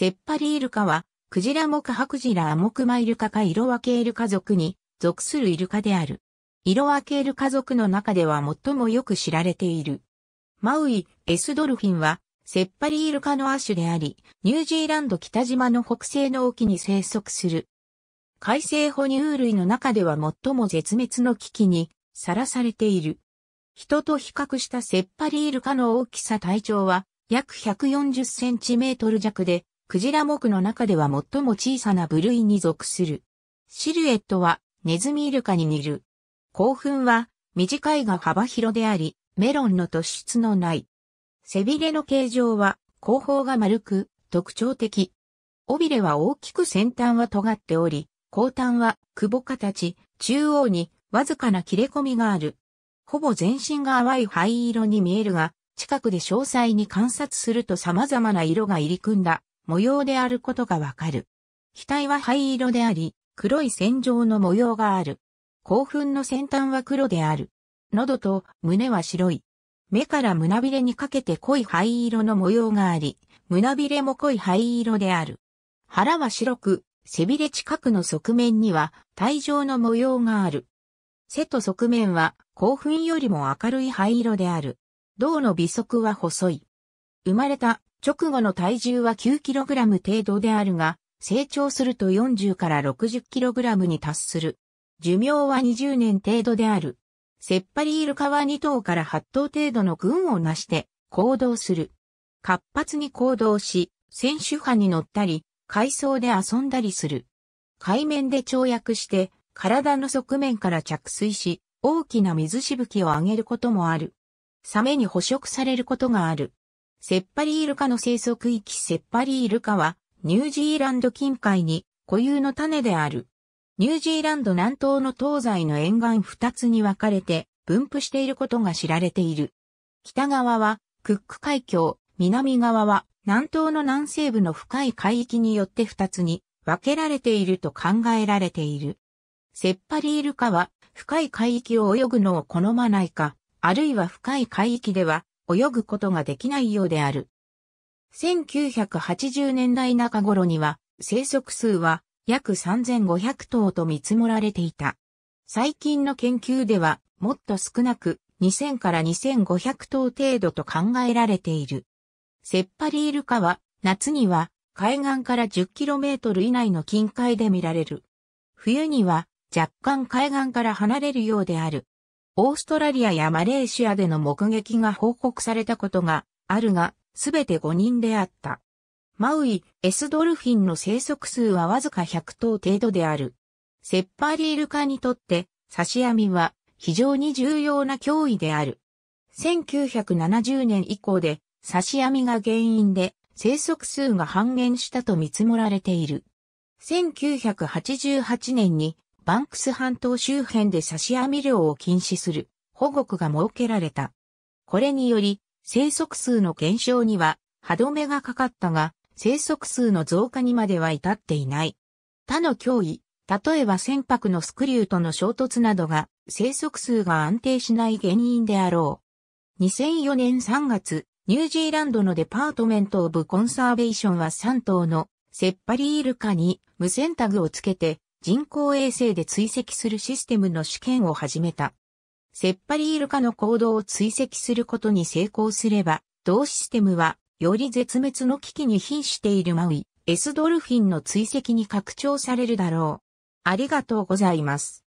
セッパリイルカは、クジラモカハクジラアモクマイルカか色分けイルカ族に属するイルカである。色分けイルカ族の中では最もよく知られている。マウイ、エスドルフィンは、セッパリイルカの亜種であり、ニュージーランド北島の北西の沖に生息する。海生哺乳類の中では最も絶滅の危機にさらされている。人と比較したセッパリイルカの大きさ体長は約140センチメートル弱で、クジラ目の中では最も小さな部類に属する。シルエットはネズミイルカに似る。興奮は短いが幅広であり、メロンの突出のない。背びれの形状は後方が丸く特徴的。尾びれは大きく先端は尖っており、後端は窪形、中央にわずかな切れ込みがある。ほぼ全身が淡い灰色に見えるが、近くで詳細に観察すると様々な色が入り組んだ模様であることがわかる。額は灰色であり、黒い線状の模様がある。興奮の先端は黒である。喉と胸は白い。目から胸びれにかけて濃い灰色の模様があり、胸びれも濃い灰色である。腹は白く、背びれ近くの側面には体状の模様がある。背と側面は興奮よりも明るい灰色である。胴の尾足は細い。生まれた直後の体重は 9kg 程度であるが、成長すると40から 60kg に達する。寿命は20年程度である。セッパリイルカは2頭から8頭程度の群を成して行動する。活発に行動し、選手派に乗ったり、海藻で遊んだりする。海面で跳躍して、体の側面から着水し、大きな水しぶきを上げることもある。サメに捕食されることがある。セッパリイルカの生息域セッパリイルカは、ニュージーランド近海に固有の種である。ニュージーランド南東の東西の沿岸二つに分かれて分布していることが知られている。北側はクック海峡、南側は南東の南西部の深い海域によって二つに分けられていると考えられている。セッパリイルカは深い海域を泳ぐのを好まないか、あるいは深い海域では泳ぐことができないようである。1980年代中頃には、生息数は約3500頭と見積もられていた。最近の研究では、もっと少なく2000から2500頭程度と考えられている。セッパリイルカは、夏には海岸から 10km 以内の近海で見られる。冬には若干海岸から離れるようである。オーストラリアやマレーシアでの目撃が報告されたことがあるが、すべて5人であった。マウイ、エスドルフィンの生息数はわずか100頭程度である。セッパーリール化にとって、刺し網は非常に重要な脅威である。1970年以降で刺し網が原因で生息数が半減したと見積もられている。1988年にバンクス半島周辺で刺し網漁を禁止する保護区が設けられた。これにより、生息数の減少には歯止めがかかったが、生息数の増加にまでは至っていない。他の脅威、例えば船舶のスクリューとの衝突などが生息数が安定しない原因であろう。2004年3月、ニュージーランドのデパートメント・オブ・コンサーベーションは3頭のセッパリイルカに無線タグをつけて人工衛星で追跡するシステムの試験を始めた。セッパリイルカの行動を追跡することに成功すれば、同システムは、より絶滅の危機に瀕しているマウイ、エスドルフィンの追跡に拡張されるだろう。ありがとうございます。